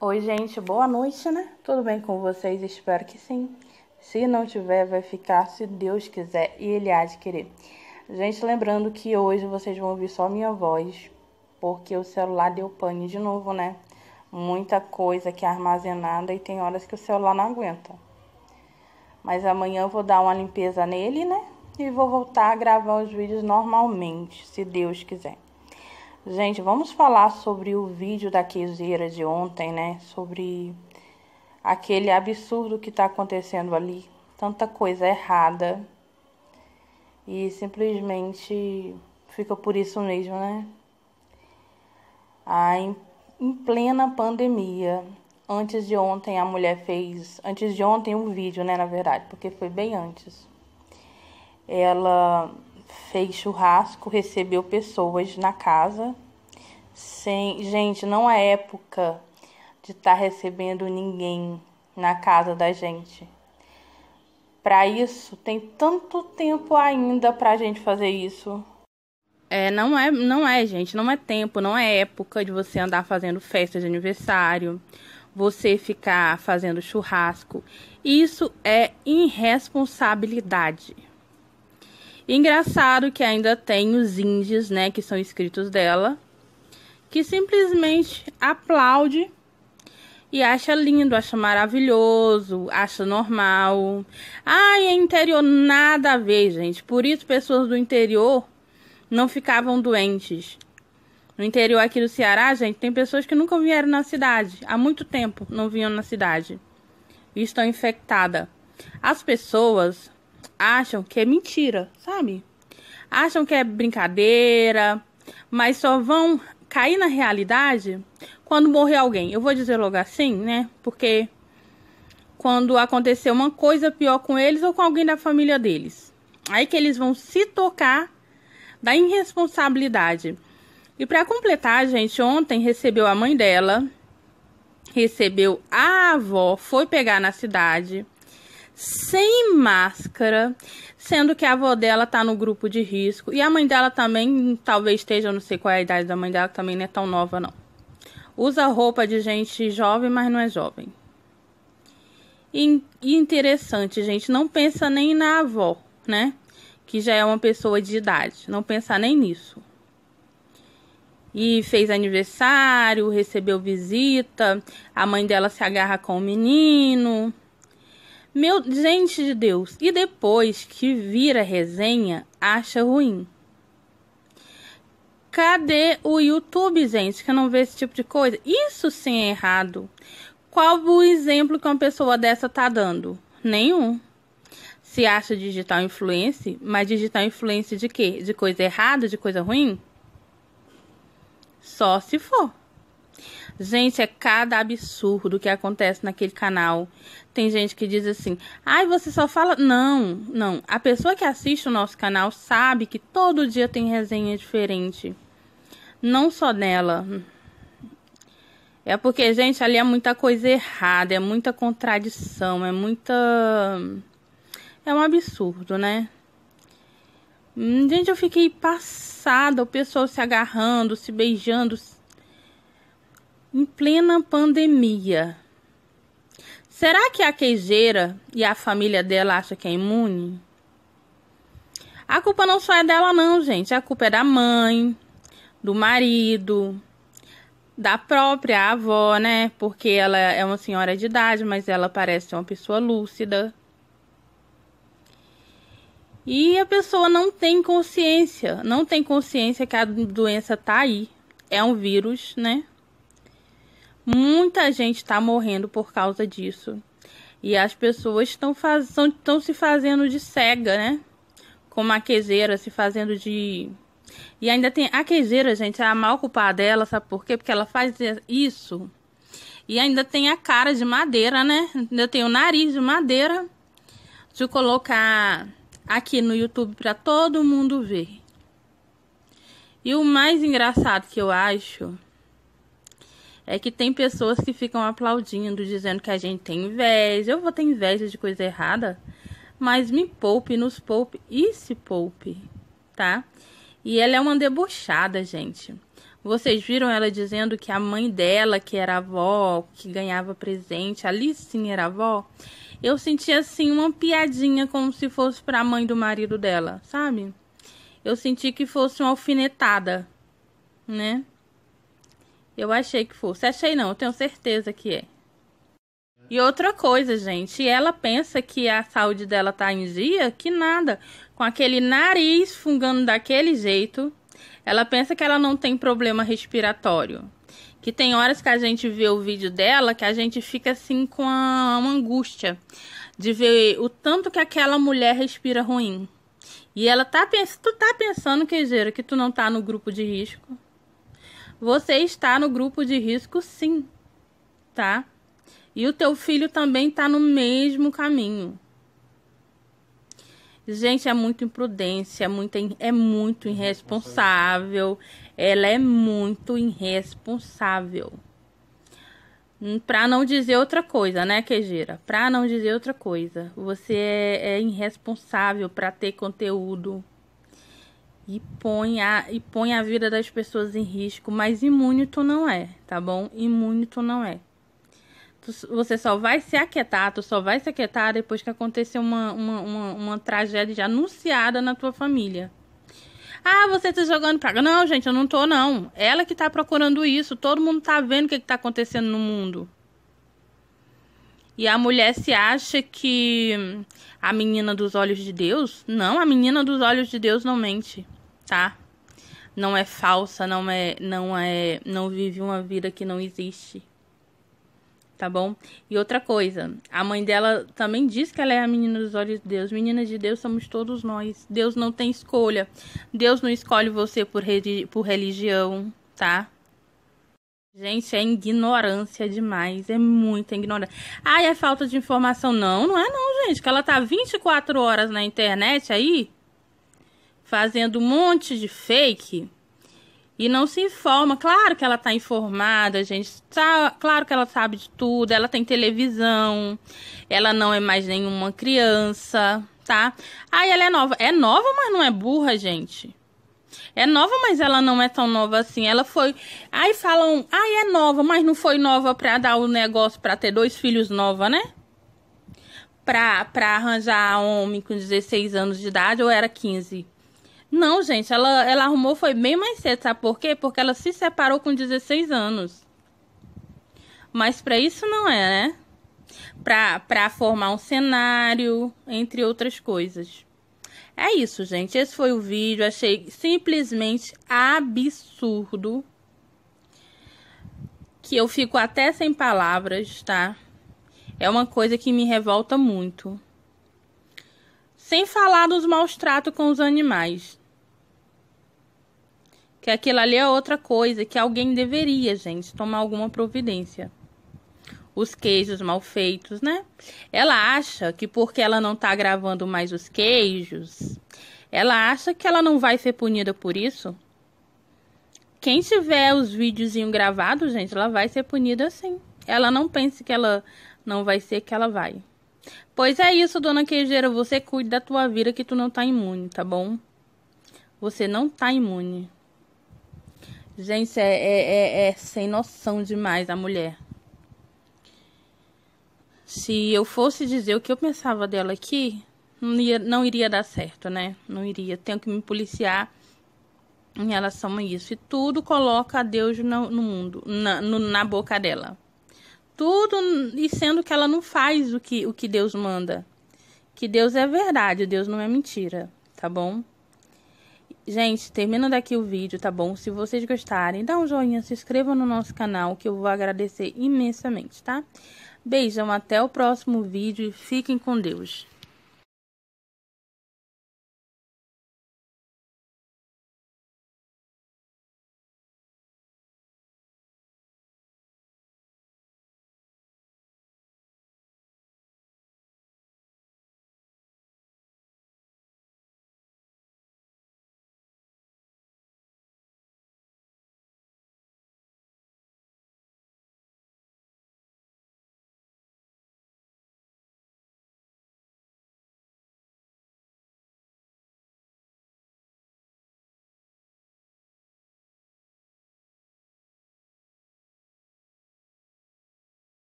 Oi, gente, boa noite, né? Tudo bem com vocês? Espero que sim. Se não tiver, vai ficar se Deus quiser e Ele há de querer. Gente, lembrando que hoje vocês vão ouvir só minha voz, porque o celular deu pane de novo, né? Muita coisa que é armazenada e tem horas que o celular não aguenta. Mas amanhã eu vou dar uma limpeza nele, né? E vou voltar a gravar os vídeos normalmente, se Deus quiser. Gente, vamos falar sobre o vídeo da Kiseira de ontem, né? Sobre aquele absurdo que tá acontecendo ali. Tanta coisa errada. E simplesmente fica por isso mesmo, né? Ah, em, em plena pandemia. Antes de ontem a mulher fez. Antes de ontem um vídeo, né? Na verdade, porque foi bem antes. Ela fez churrasco, recebeu pessoas na casa sem, gente, não é época de estar tá recebendo ninguém na casa da gente. Para isso, tem tanto tempo ainda pra gente fazer isso. É, não é, não é, gente, não é tempo, não é época de você andar fazendo festa de aniversário, você ficar fazendo churrasco. Isso é irresponsabilidade. Engraçado que ainda tem os índios, né, que são escritos dela, que simplesmente aplaude e acha lindo, acha maravilhoso, acha normal. Ai, é interior nada a ver, gente. Por isso pessoas do interior não ficavam doentes. No interior aqui do Ceará, gente, tem pessoas que nunca vieram na cidade. Há muito tempo não vinham na cidade. E estão infectadas. As pessoas acham que é mentira, sabe? Acham que é brincadeira, mas só vão cair na realidade quando morrer alguém. Eu vou dizer logo assim, né? Porque quando acontecer uma coisa pior com eles ou com alguém da família deles. Aí que eles vão se tocar da irresponsabilidade. E para completar, gente, ontem recebeu a mãe dela, recebeu a avó, foi pegar na cidade sem máscara, sendo que a avó dela tá no grupo de risco e a mãe dela também talvez esteja, eu não sei qual é a idade da mãe dela, também não é tão nova não. Usa roupa de gente jovem, mas não é jovem. E, e interessante, gente, não pensa nem na avó, né? Que já é uma pessoa de idade, não pensa nem nisso. E fez aniversário, recebeu visita, a mãe dela se agarra com o menino. Meu gente de Deus, e depois que vira resenha, acha ruim. Cadê o YouTube, gente, que não vê esse tipo de coisa? Isso sim é errado. Qual o exemplo que uma pessoa dessa tá dando? Nenhum. Se acha digital influência, mas digital influência de quê? De coisa errada, de coisa ruim? Só se for. Gente, é cada absurdo que acontece naquele canal. Tem gente que diz assim: ai, ah, você só fala. Não, não. A pessoa que assiste o nosso canal sabe que todo dia tem resenha diferente. Não só dela. É porque, gente, ali é muita coisa errada, é muita contradição, é muita. É um absurdo, né? Hum, gente, eu fiquei passada, o pessoal se agarrando, se beijando, em plena pandemia. Será que a queijeira e a família dela acha que é imune? A culpa não só é dela, não, gente. A culpa é da mãe, do marido, da própria avó, né? Porque ela é uma senhora de idade, mas ela parece uma pessoa lúcida. E a pessoa não tem consciência, não tem consciência que a doença tá aí. É um vírus, né? Muita gente está morrendo por causa disso. E as pessoas estão faz... se fazendo de cega, né? Como a quezeira se fazendo de. E ainda tem. A quezeira, gente, é a mal culpada dela, sabe por quê? Porque ela faz isso. E ainda tem a cara de madeira, né? Ainda tem o nariz de madeira. De colocar aqui no YouTube para todo mundo ver. E o mais engraçado que eu acho é que tem pessoas que ficam aplaudindo, dizendo que a gente tem inveja. Eu vou ter inveja de coisa errada, mas me poupe, nos poupe e se poupe, tá? E ela é uma debochada, gente. Vocês viram ela dizendo que a mãe dela, que era avó, que ganhava presente, ali sim era avó. Eu senti assim uma piadinha como se fosse para a mãe do marido dela, sabe? Eu senti que fosse uma alfinetada, né? Eu achei que fosse. Achei não, eu tenho certeza que é. E outra coisa, gente, ela pensa que a saúde dela tá em dia, que nada. Com aquele nariz fungando daquele jeito, ela pensa que ela não tem problema respiratório. Que tem horas que a gente vê o vídeo dela que a gente fica assim com a, uma angústia de ver o tanto que aquela mulher respira ruim. E ela tá pensando, tu tá pensando, queijeira, que tu não tá no grupo de risco. Você está no grupo de risco, sim, tá? E o teu filho também está no mesmo caminho. Gente, é muito imprudência, é muito, é muito irresponsável. Ela é muito irresponsável. Hum, pra não dizer outra coisa, né, Quejeira? Pra não dizer outra coisa. Você é, é irresponsável para ter conteúdo e põe, a, e põe a vida das pessoas em risco, mas imune tu não é, tá bom? Imune tu não é. Tu, você só vai se aquietar, tu só vai se aquietar depois que acontecer uma, uma, uma, uma tragédia já anunciada na tua família. Ah, você tá jogando praga. Não, gente, eu não tô, não. Ela que tá procurando isso. Todo mundo tá vendo o que, que tá acontecendo no mundo. E a mulher se acha que a menina dos olhos de Deus? Não, a menina dos olhos de Deus não mente tá? Não é falsa, não é, não é, não vive uma vida que não existe. Tá bom? E outra coisa, a mãe dela também diz que ela é a menina dos olhos de Deus. Meninas de Deus somos todos nós. Deus não tem escolha. Deus não escolhe você por, re por religião, tá? Gente, é ignorância demais. É muita ignorância. Ah, é falta de informação? Não, não é não, gente. Que ela tá 24 horas na internet aí, fazendo um monte de fake e não se informa. Claro que ela está informada, gente. Tá, claro que ela sabe de tudo. Ela tem televisão. Ela não é mais nenhuma criança, tá? Ah, ela é nova. É nova, mas não é burra, gente. É nova, mas ela não é tão nova assim. Ela foi. Aí falam, ai, é nova, mas não foi nova pra dar o negócio pra ter dois filhos nova, né? Pra, pra arranjar homem com 16 anos de idade ou era 15? Não, gente, ela, ela arrumou foi bem mais cedo, sabe por quê? Porque ela se separou com 16 anos. Mas para isso não é, né? Pra, pra formar um cenário, entre outras coisas. É isso, gente. Esse foi o vídeo. Achei simplesmente absurdo. Que eu fico até sem palavras, tá? É uma coisa que me revolta muito. Sem falar dos maus tratos com os animais que aquilo ali é outra coisa, que alguém deveria, gente, tomar alguma providência. Os queijos mal feitos, né? Ela acha que porque ela não tá gravando mais os queijos, ela acha que ela não vai ser punida por isso. Quem tiver os videozinhos gravados, gente, ela vai ser punida sim. Ela não pense que ela não vai ser, que ela vai. Pois é isso, dona queijeira, você cuida da tua vida que tu não tá imune, tá bom? Você não tá imune. Gente, é, é, é, é, sem noção demais a mulher. Se eu fosse dizer o que eu pensava dela aqui, não, ia, não iria dar certo, né? Não iria. Tenho que me policiar em relação a isso. E tudo coloca a Deus no, no mundo, na, no, na, boca dela. Tudo, e sendo que ela não faz o que, o que Deus manda. Que Deus é verdade, Deus não é mentira, tá bom? Gente, termino daqui o vídeo, tá bom? Se vocês gostarem, dá um joinha, se inscrevam no nosso canal, que eu vou agradecer imensamente, tá? Beijão, até o próximo vídeo e fiquem com Deus.